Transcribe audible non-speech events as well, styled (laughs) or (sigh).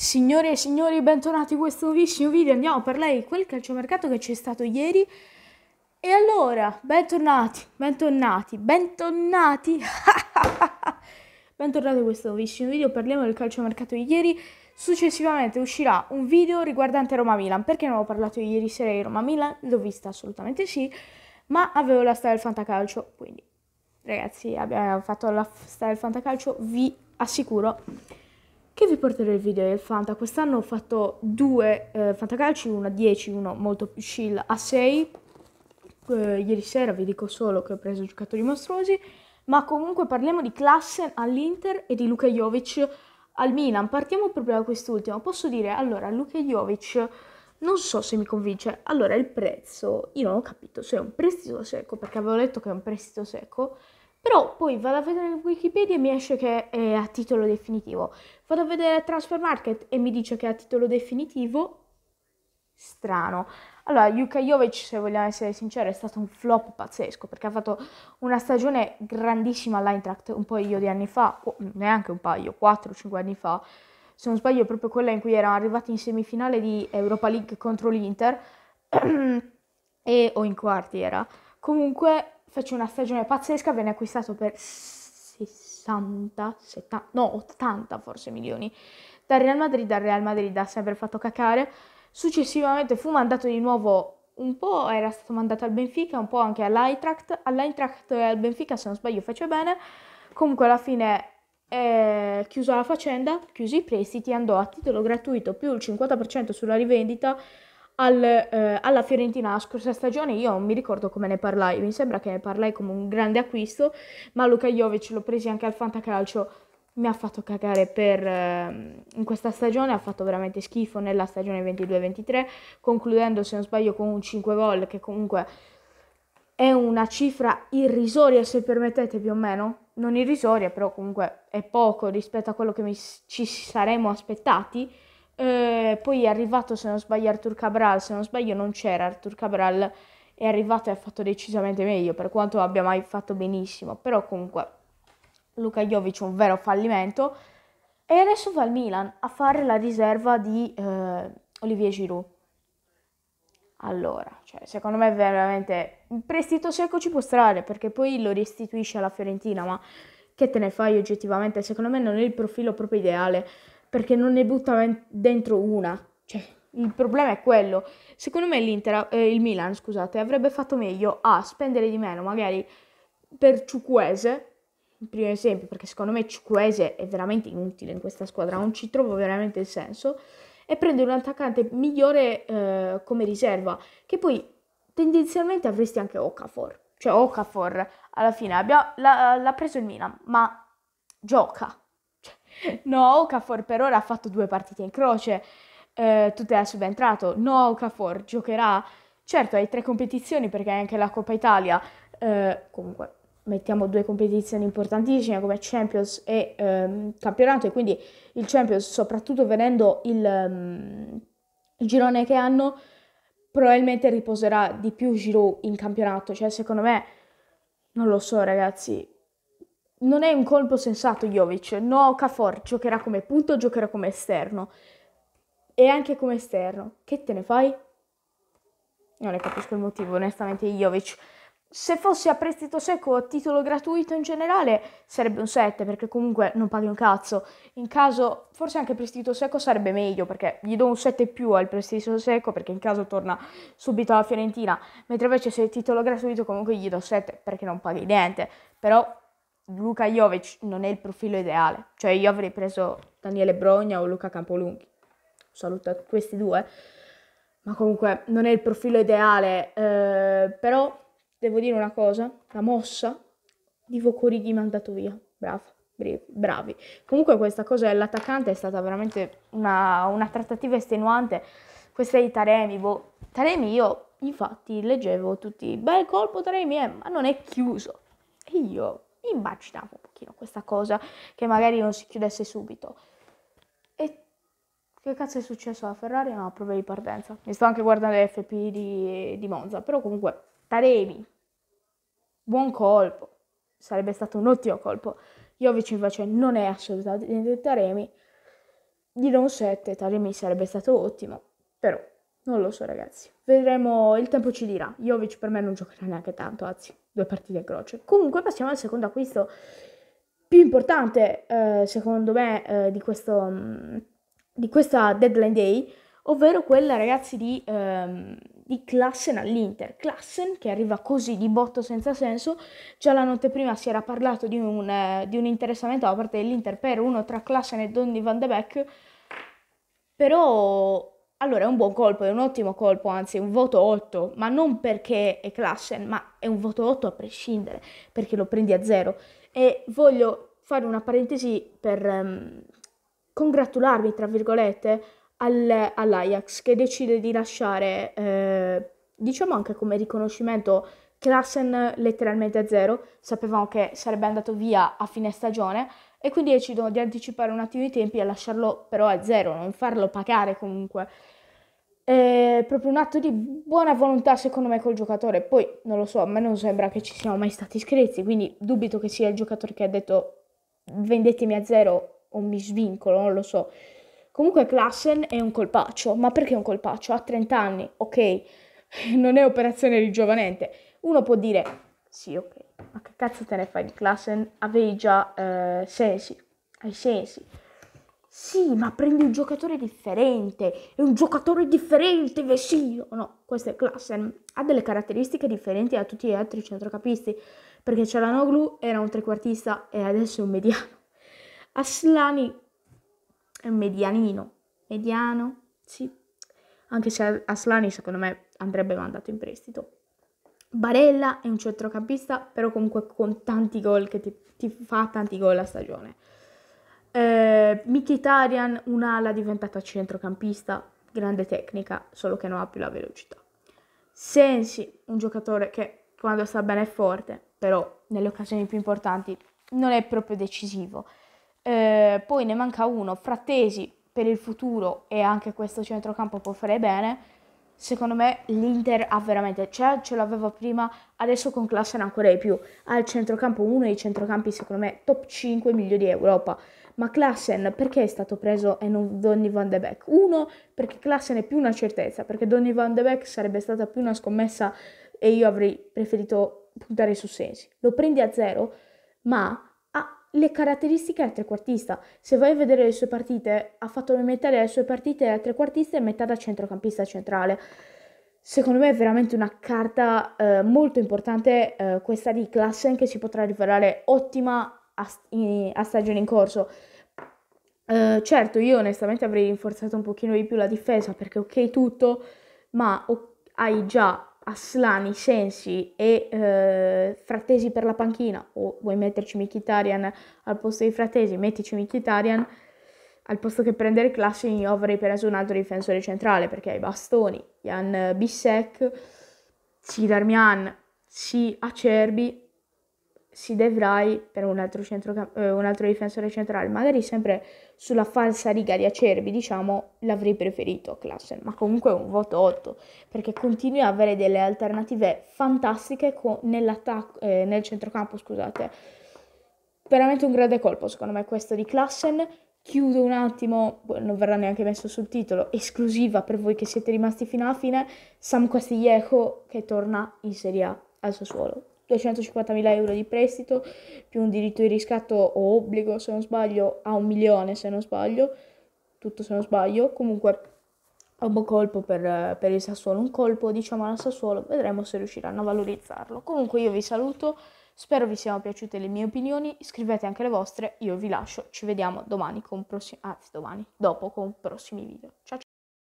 Signore e signori, bentornati in questo nuovissimo video. Andiamo a parlare di quel calciomercato che c'è stato ieri. E allora, bentornati, bentornati, bentornati. (laughs) bentornati in questo nuovissimo video. Parliamo del calciomercato di ieri. Successivamente uscirà un video riguardante Roma-Milan. Perché non ho parlato ieri sera di Roma-Milan? L'ho vista assolutamente sì. Ma avevo la storia del fantacalcio. Quindi, ragazzi, abbiamo fatto la storia del fantacalcio. Vi assicuro che vi porterò il video del Fanta? Quest'anno ho fatto due eh, Fantacalci, uno a 10, uno molto più chill a 6. Eh, ieri sera vi dico solo che ho preso giocatori mostruosi, ma comunque parliamo di Klassen all'Inter e di Luka Jovic al Milan. Partiamo proprio da quest'ultimo. Posso dire, allora, Luka Jovic non so se mi convince. Allora, il prezzo, io non ho capito se è un prestito secco, perché avevo letto che è un prestito secco, però poi vado a vedere Wikipedia e mi esce che è a titolo definitivo. Vado a vedere Transfer Market e mi dice che è a titolo definitivo. Strano. Allora, Luka Jovic, se vogliamo essere sinceri, è stato un flop pazzesco perché ha fatto una stagione grandissima all'Eintracht un paio di anni fa, neanche un paio, 4-5 anni fa. Se non sbaglio, proprio quella in cui erano arrivati in semifinale di Europa League contro l'Inter, (clears throat) e, o in quarti era. Comunque, fece una stagione pazzesca, venne acquistato per 60, 70, no 80 forse milioni dal Real Madrid, dal Real Madrid ha sempre fatto cacare, successivamente fu mandato di nuovo un po' era stato mandato al Benfica, un po' anche all'Eintracht, all'Eintracht e al Benfica se non sbaglio fece bene, comunque alla fine eh, chiusa la faccenda, chiusi i prestiti, andò a titolo gratuito più il 50% sulla rivendita al, eh, alla Fiorentina la scorsa stagione io non mi ricordo come ne parlai, mi sembra che ne parlai come un grande acquisto, ma Luca Jovic l'ho preso anche al Fantacalcio, mi ha fatto cagare per, eh, in questa stagione, ha fatto veramente schifo nella stagione 22-23, concludendo se non sbaglio con un 5 gol che comunque è una cifra irrisoria se permettete più o meno, non irrisoria però comunque è poco rispetto a quello che mi, ci saremmo aspettati eh, poi è arrivato, se non sbaglio, Artur Cabral, se non sbaglio non c'era Artur Cabral, è arrivato e ha fatto decisamente meglio, per quanto abbia mai fatto benissimo, però comunque Luca Jovic è un vero fallimento. E adesso va al Milan a fare la riserva di eh, Olivier Giroud. Allora, cioè, secondo me veramente un prestito secco ci può stare perché poi lo restituisce alla Fiorentina, ma che te ne fai oggettivamente? Secondo me non è il profilo proprio ideale perché non ne buttava dentro una. Cioè, il problema è quello. Secondo me eh, il Milan, scusate, avrebbe fatto meglio a spendere di meno, magari per Ciuquese, il primo esempio, perché secondo me Ciuquese è veramente inutile in questa squadra, non ci trovo veramente il senso, e prendere un attaccante migliore eh, come riserva, che poi tendenzialmente avresti anche Okafor. Cioè Okafor alla fine abbia, l'ha, l'ha preso il Milan, ma gioca No, Okafor per ora ha fatto due partite in croce, eh, tutte da subentrato. No, Okafor giocherà, certo, hai tre competizioni perché hai anche la Coppa Italia, eh, comunque mettiamo due competizioni importantissime come Champions e ehm, campionato e quindi il Champions soprattutto vedendo il, um, il girone che hanno probabilmente riposerà di più Giroud in campionato cioè secondo me non lo so ragazzi non è un colpo sensato Jovic, no Cafor giocherà come punto, giocherà come esterno e anche come esterno. Che te ne fai? Non ne capisco il motivo, onestamente Jovic. Se fosse a prestito secco a titolo gratuito in generale sarebbe un 7 perché comunque non paghi un cazzo. In caso forse anche prestito secco sarebbe meglio perché gli do un 7 più al prestito secco perché in caso torna subito alla Fiorentina, mentre invece se è titolo gratuito comunque gli do 7 perché non paghi niente. Però Luca Jovic non è il profilo ideale. Cioè io avrei preso Daniele Brogna o Luca Campolunghi. Saluto questi due. Ma comunque non è il profilo ideale. Eh, però devo dire una cosa. La mossa di Vocorighi mandato via. Bravo. Bravi. Comunque questa cosa dell'attaccante è stata veramente una, una trattativa estenuante. Questa di Taremi, boh. Taremi io infatti leggevo tutti, bel colpo Taremi, eh, ma non è chiuso. E io immaginavo un pochino questa cosa, che magari non si chiudesse subito. E che cazzo è successo a Ferrari? No, prove di partenza. Mi sto anche guardando l'FP di, di Monza, però comunque Taremi, buon colpo, sarebbe stato un ottimo colpo. Jovic invece non è assolutamente Taremi, gli do un 7, Taremi sarebbe stato ottimo, però non lo so ragazzi. Vedremo, il tempo ci dirà. Jovic per me non giocherà neanche tanto, anzi due partite a croce. Comunque passiamo al secondo acquisto più importante, eh, secondo me, eh, di, questo, mm, di, questa deadline day, ovvero quella, ragazzi, di, ehm, di Klassen all'Inter. Klassen che arriva così di botto senza senso, già la notte prima si era parlato di un, eh, di un interessamento da parte dell'Inter per uno tra Klassen e Donny van de Beek, però allora, è un buon colpo, è un ottimo colpo, anzi, è un voto 8, ma non perché è Clashen, ma è un voto 8 a prescindere, perché lo prendi a zero. E voglio fare una parentesi per um, congratularmi, tra virgolette, al, all'Ajax che decide di lasciare, eh, diciamo anche come riconoscimento, Klassen letteralmente a zero. Sapevamo che sarebbe andato via a fine stagione, e quindi decidono di anticipare un attimo i tempi e lasciarlo però a zero, non farlo pagare comunque. È proprio un atto di buona volontà secondo me col giocatore, poi non lo so, a me non sembra che ci siano mai stati iscritti, quindi dubito che sia il giocatore che ha detto vendetemi a zero o mi svincolo, non lo so. Comunque Klassen è un colpaccio, ma perché un colpaccio? Ha 30 anni, ok, (laughs) non è operazione rigiovanente. Uno può dire sì, ok, cazzo te ne fai di Klassen? Avevi già eh, sensi, hai sensi. Sì, ma prendi un giocatore differente, è un giocatore differente, Vesino. No, questo è Klassen, ha delle caratteristiche differenti da tutti gli altri centrocapisti. perché Cialanoglu era un trequartista e adesso è un mediano. Aslani è un medianino, mediano, sì. Anche se Aslani secondo me andrebbe mandato in prestito. Barella è un centrocampista, però comunque con tanti gol, che ti, ti fa tanti gol la stagione. Eh, Mkhitaryan, un'ala diventata centrocampista, grande tecnica, solo che non ha più la velocità. Sensi, un giocatore che quando sta bene è forte, però nelle occasioni più importanti non è proprio decisivo. Eh, poi ne manca uno, Frattesi, per il futuro e anche questo centrocampo può fare bene secondo me l'Inter ha veramente, cioè ce l'aveva prima, adesso con Klassen ancora di più. Ha il centrocampo, uno dei centrocampi secondo me top 5 migliori d'Europa. Ma Klassen perché è stato preso e non Donny van de Beek? Uno, perché Klassen è più una certezza, perché Donny van de Beek sarebbe stata più una scommessa e io avrei preferito puntare su Sensi. Lo prendi a zero, ma le caratteristiche da trequartista. Se vai a vedere le sue partite, ha fatto metà delle sue partite da trequartista e metà da centrocampista centrale. Secondo me è veramente una carta eh, molto importante eh, questa di Klassen che si potrà rivelare ottima a, in, a stagione in corso. Eh, certo, io onestamente avrei rinforzato un pochino di più la difesa perché ok tutto, ma hai già Aslani, Sensi e eh, Frattesi per la panchina, o vuoi metterci Mkhitaryan al posto di Frattesi, mettici Mkhitaryan, al posto che prendere Klassin io avrei preso un altro difensore centrale, perché hai bastoni, Jan Bissek, sì Darmian, sì Acerbi, si devrai per un altro, centro, eh, un altro difensore centrale, magari sempre sulla falsa riga di Acerbi, diciamo, l'avrei preferito Klassen, ma comunque un voto 8, perché continui a avere delle alternative fantastiche co- eh, nel centrocampo, scusate. Veramente un grande colpo, secondo me, questo di Klassen. Chiudo un attimo, boh, non verrà neanche messo sul titolo, esclusiva per voi che siete rimasti fino alla fine, Sam Castiglieco che torna in Serie A al suo suolo. 250.000 euro di prestito più un diritto di riscatto o obbligo se non sbaglio a un milione se non sbaglio tutto se non sbaglio comunque un colpo per, per il Sassuolo un colpo diciamo al Sassuolo vedremo se riusciranno a valorizzarlo comunque io vi saluto spero vi siano piaciute le mie opinioni scrivete anche le vostre io vi lascio ci vediamo domani con prossimi anzi domani dopo con prossimi video ciao ciao